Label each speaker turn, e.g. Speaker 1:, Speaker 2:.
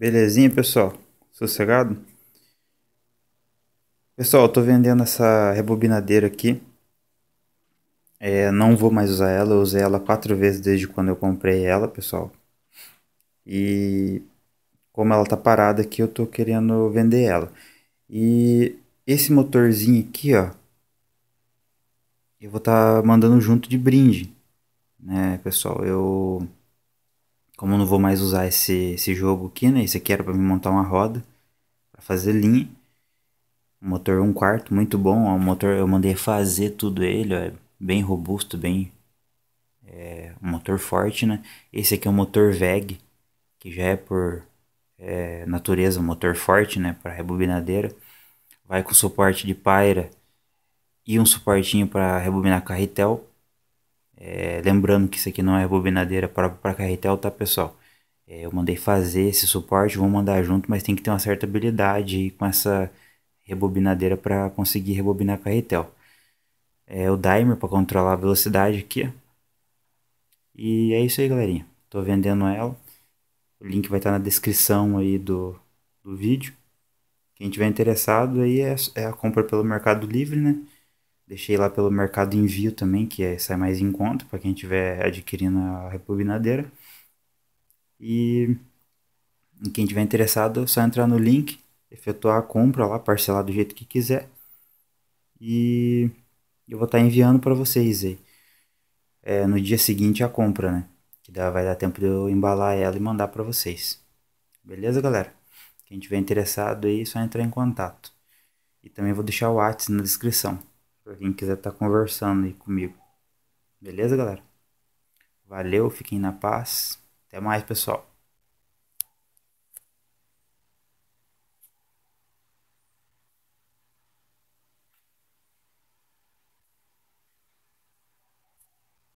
Speaker 1: Belezinha, pessoal? Sossegado? Pessoal, eu tô vendendo essa rebobinadeira aqui. É, não vou mais usar ela, eu usei ela quatro vezes desde quando eu comprei ela, pessoal. E como ela tá parada aqui, eu tô querendo vender ela. E esse motorzinho aqui, ó, eu vou estar tá mandando junto de brinde, né, pessoal? Eu como eu não vou mais usar esse, esse jogo aqui, né? Esse aqui era para me montar uma roda, para fazer linha. Motor 1 quarto, muito bom. Ó, o motor eu mandei fazer tudo ele, ó, é bem robusto, bem é, um motor forte, né? Esse aqui é um motor VEG, que já é por é, natureza um motor forte, né? Para rebobinadeira. Vai com suporte de paira e um suportinho para rebobinar carretel. É, lembrando que isso aqui não é bobinadeira própria para carretel, tá pessoal? É, eu mandei fazer esse suporte, vou mandar junto, mas tem que ter uma certa habilidade com essa rebobinadeira para conseguir rebobinar carretel. É o dimer para controlar a velocidade aqui. E é isso aí, galerinha. Tô vendendo ela. O link vai estar tá na descrição aí do, do vídeo. Quem tiver interessado aí é, é a compra pelo Mercado Livre, né? Deixei lá pelo Mercado Envio também, que é, sai mais em conta para quem estiver adquirindo a repubinadeira. E quem tiver interessado, é só entrar no link, efetuar a compra lá, parcelar do jeito que quiser. E eu vou estar enviando para vocês aí. É, no dia seguinte a compra, né? Que dá, vai dar tempo de eu embalar ela e mandar para vocês. Beleza, galera? Quem tiver interessado aí, é só entrar em contato. E também vou deixar o WhatsApp na descrição. Para quem quiser estar tá conversando aí comigo. Beleza, galera? Valeu, fiquem na paz. Até mais, pessoal.